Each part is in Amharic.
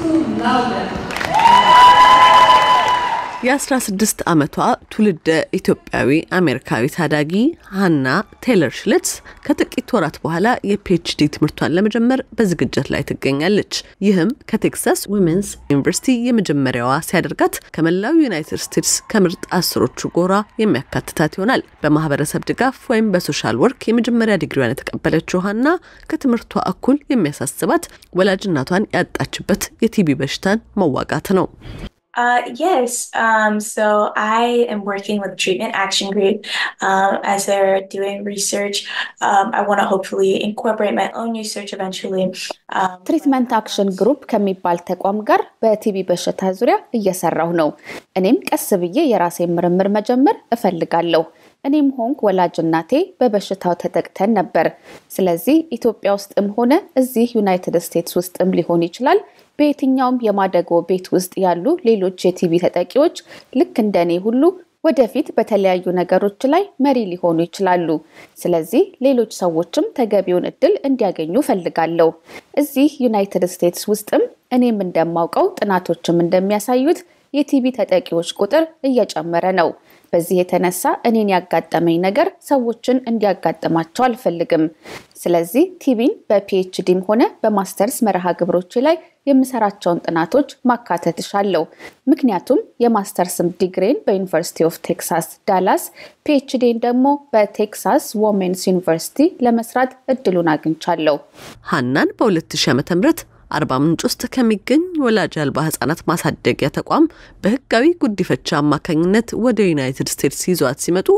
não laude. የ16 ዓመቷ ትውልደ ኢትዮጵያዊ አሜሪካዊ ታዳጊ ሀና ቴይለር ሽልትስ ከጥቂት ወራት በኋላ የፒኤችዲ ትምህርቷን ለመጀመር በዝግጀት ላይ ትገኛለች። ይህም ከቴክሳስ ዊሜንስ ዩኒቨርሲቲ የመጀመሪያዋ ሲያደርጋት ከመላው ዩናይትድ ስቴትስ ከምርጥ አስሮቹ ጎራ የሚያካትታት ይሆናል። በማህበረሰብ ድጋፍ ወይም በሶሻል ወርክ የመጀመሪያ ዲግሪዋን የተቀበለችው ሀና ከትምህርቷ እኩል የሚያሳስባት ወላጅናቷን ያጣችበት የቲቢ በሽታን መዋጋት ነው። Uh, yes. Um, so I am working with Treatment Action Group um, as they're doing research. Um, I want to hopefully incorporate my own research eventually. ትሪትመንት አክሽን ግሩፕ ከሚባል ተቋም ጋር በቲቢ በሽታ ዙሪያ እየሰራሁ ነው። እኔም ቀስ ብዬ የራሴ ምርምር መጀመር እፈልጋለሁ። እኔም ሆንኩ ወላጅ እናቴ በበሽታው ተጠቅተን ነበር። ስለዚህ ኢትዮጵያ ውስጥም ሆነ እዚህ ዩናይትድ ስቴትስ ውስጥም ሊሆን ይችላል በየትኛውም የማደጎ ቤት ውስጥ ያሉ ሌሎች የቲቪ ተጠቂዎች ልክ እንደኔ ሁሉ ወደፊት በተለያዩ ነገሮች ላይ መሪ ሊሆኑ ይችላሉ። ስለዚህ ሌሎች ሰዎችም ተገቢውን እድል እንዲያገኙ ፈልጋለሁ። እዚህ ዩናይትድ ስቴትስ ውስጥም እኔም እንደማውቀው ጥናቶችም እንደሚያሳዩት የቲቪ ተጠቂዎች ቁጥር እየጨመረ ነው። በዚህ የተነሳ እኔን ያጋጠመኝ ነገር ሰዎችን እንዲያጋጥማቸው አልፈልግም። ስለዚህ ቲቢን በፒኤችዲም ሆነ በማስተርስ መርሃ ግብሮች ላይ የምሰራቸውን ጥናቶች ማካተት እሻለሁ። ምክንያቱም የማስተርስም ዲግሪን በዩኒቨርሲቲ ኦፍ ቴክሳስ ዳላስ፣ ፒኤችዲን ደግሞ በቴክሳስ ወሜንስ ዩኒቨርሲቲ ለመስራት እድሉን አግኝቻለሁ። ሀናን በ2000 ዓ.ም አርባ ምንጭ ውስጥ ከሚገኝ ወላጅ አልባ ህጻናት ማሳደጊያ ተቋም በህጋዊ ጉዲፈቻ አማካኝነት ወደ ዩናይትድ ስቴትስ ይዟት ሲመጡ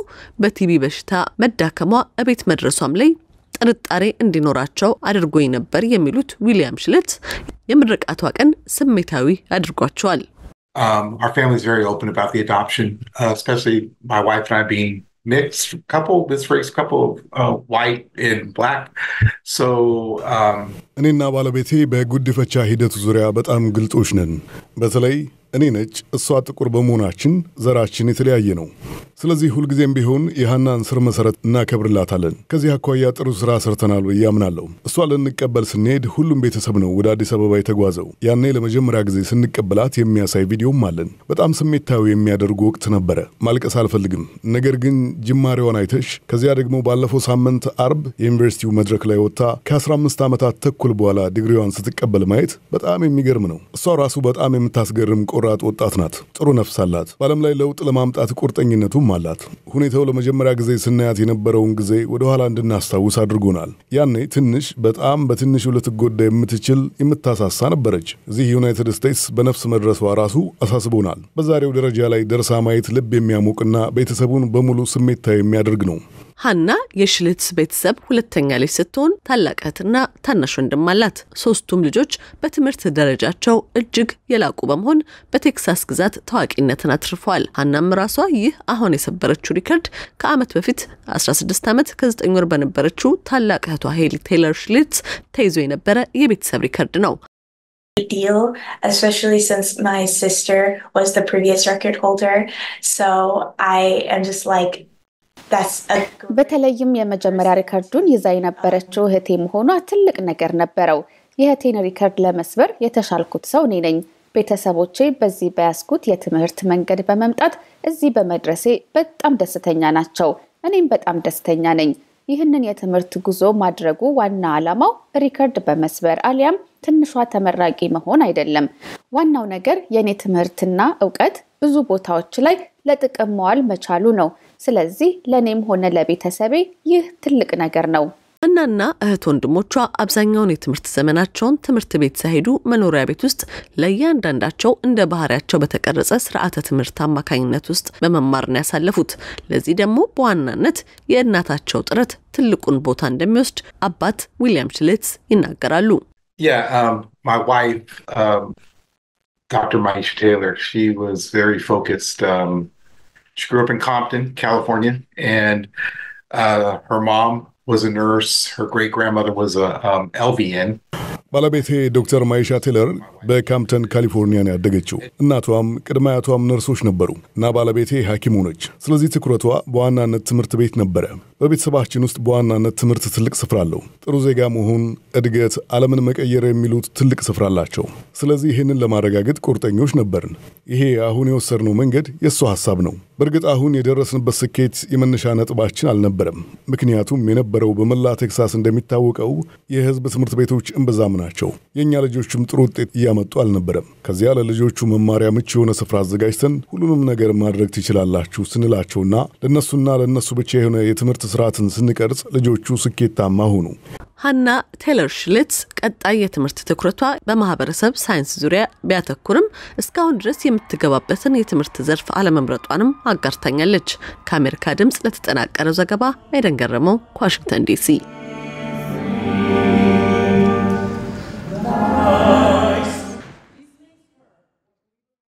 በቲቢ በሽታ መዳከሟ እቤት መድረሷም ላይ ጥርጣሬ እንዲኖራቸው አድርጎኝ ነበር የሚሉት ዊሊያም ሽለት የምርቃቷ ቀን ስሜታዊ አድርጓቸዋል። Um, our family is very open about the adoption, uh, especially my wife and I being mixed couple, this race couple of uh, white and black. So um እኔና ባለቤቴ በጉድፈቻ ሂደቱ ዙሪያ በጣም ግልጦች ነን። በተለይ እኔ ነጭ፣ እሷ ጥቁር በመሆናችን ዘራችን የተለያየ ነው። ስለዚህ ሁልጊዜም ቢሆን የሃናን ስር መሰረት እናከብርላታለን። ከዚህ አኳያ ጥሩ ስራ ሰርተናል ብዬ አምናለሁ። እሷ ልንቀበል ስንሄድ ሁሉም ቤተሰብ ነው ወደ አዲስ አበባ የተጓዘው። ያኔ ለመጀመሪያ ጊዜ ስንቀበላት የሚያሳይ ቪዲዮም አለን። በጣም ስሜታዊ የሚያደርጉ ወቅት ነበረ። ማልቀስ አልፈልግም፣ ነገር ግን ጅማሬዋን አይተሽ። ከዚያ ደግሞ ባለፈው ሳምንት አርብ የዩኒቨርሲቲው መድረክ ላይ ወጥታ ከ15 ዓመታት ተኩል በኋላ ዲግሪዋን ስትቀበል ማየት በጣም የሚገርም ነው። እሷ ራሱ በጣም የምታስገርም ቆ ቆራጥ ወጣት ናት። ጥሩ ነፍስ አላት። በዓለም ላይ ለውጥ ለማምጣት ቁርጠኝነቱም አላት። ሁኔታው ለመጀመሪያ ጊዜ ስናያት የነበረውን ጊዜ ወደኋላ እንድናስታውስ አድርጎናል። ያኔ ትንሽ፣ በጣም በትንሹ ልትጎዳ የምትችል የምታሳሳ ነበረች። እዚህ ዩናይትድ ስቴትስ በነፍስ መድረሷ ራሱ አሳስቦናል። በዛሬው ደረጃ ላይ ደርሳ ማየት ልብ የሚያሞቅና ቤተሰቡን በሙሉ ስሜታ የሚያደርግ ነው። ሀና የሽልትስ ቤተሰብ ሁለተኛ ልጅ ስትሆን ታላቅ እህትና ታናሽ ወንድም አላት። ሶስቱም ልጆች በትምህርት ደረጃቸው እጅግ የላቁ በመሆን በቴክሳስ ግዛት ታዋቂነትን አትርፈዋል። ሀናም ራሷ ይህ አሁን የሰበረችው ሪከርድ ከአመት በፊት 16 ዓመት ከ9 ወር በነበረችው ታላቅ እህቷ ሄሊ ቴይለር ሽልትስ ተይዞ የነበረ የቤተሰብ ሪከርድ ነው። deal, especially since my sister was the previous record holder. So I am just like በተለይም የመጀመሪያ ሪከርዱን ይዛ የነበረችው እህቴ መሆኗ ትልቅ ነገር ነበረው። የእህቴን ሪከርድ ለመስበር የተሻልኩት ሰው እኔ ነኝ። ቤተሰቦቼ በዚህ በያዝኩት የትምህርት መንገድ በመምጣት እዚህ በመድረሴ በጣም ደስተኛ ናቸው። እኔም በጣም ደስተኛ ነኝ። ይህንን የትምህርት ጉዞ ማድረጉ ዋና ዓላማው ሪከርድ በመስበር አሊያም ትንሿ ተመራቂ መሆን አይደለም። ዋናው ነገር የእኔ ትምህርትና እውቀት ብዙ ቦታዎች ላይ ለጥቅም መዋል መቻሉ ነው። ስለዚህ ለእኔም ሆነ ለቤተሰቤ ይህ ትልቅ ነገር ነው። እናና እህት ወንድሞቿ አብዛኛውን የትምህርት ዘመናቸውን ትምህርት ቤት ሳይሄዱ መኖሪያ ቤት ውስጥ ለእያንዳንዳቸው እንደ ባህሪያቸው በተቀረጸ ስርዓተ ትምህርት አማካኝነት ውስጥ በመማር ነው ያሳለፉት። ለዚህ ደግሞ በዋናነት የእናታቸው ጥረት ትልቁን ቦታ እንደሚወስድ አባት ዊሊያም ሽሌትስ ይናገራሉ። ዶክተር ማይሽ ቴይለር ሺ ዋዝ ቨሪ ፎከስድ she grew up in Compton, California, and uh, her mom was a nurse. Her great grandmother was a um, LVN. ባለቤቴ ዶክተር ማይሻ ቴለር በካምፕተን ካሊፎርኒያ ያደገችው። እናቷም ቅድመ አያቷም ነርሶች ነበሩ እና ባለቤቴ ሐኪም ሆነች። ስለዚህ ትኩረቷ በዋናነት ትምህርት ቤት ነበረ። በቤተሰባችን ውስጥ በዋናነት ትምህርት ትልቅ ስፍራ አለው። ጥሩ ዜጋ መሆን፣ እድገት፣ ዓለምን መቀየር የሚሉት ትልቅ ስፍራ አላቸው። ስለዚህ ይህንን ለማረጋገጥ ቁርጠኞች ነበርን። ይሄ አሁን የወሰድነው መንገድ የእሷ ሐሳብ ነው። በእርግጥ አሁን የደረስንበት ስኬት የመነሻ ነጥባችን አልነበረም። ምክንያቱም የነበረው በመላ ቴክሳስ እንደሚታወቀው የህዝብ ትምህርት ቤቶች እምብዛም ናቸው። የእኛ ልጆችም ጥሩ ውጤት እያመጡ አልነበረም። ከዚያ ለልጆቹ መማሪያ ምቹ የሆነ ስፍራ አዘጋጅተን ሁሉንም ነገር ማድረግ ትችላላችሁ ስንላቸውና ለእነሱና ለእነሱ ብቻ የሆነ የትምህርት ስርዓትን ስንቀርጽ ልጆቹ ስኬታማ ሆኑ። ሀና ቴለር ሽልትስ ቀጣይ የትምህርት ትኩረቷ በማህበረሰብ ሳይንስ ዙሪያ ቢያተኩርም እስካሁን ድረስ የምትገባበትን የትምህርት ዘርፍ አለመምረጧንም አጋርታኛለች። ከአሜሪካ ድምፅ ለተጠናቀረው ዘገባ አይደን ገረመው ከዋሽንግተን ዲሲ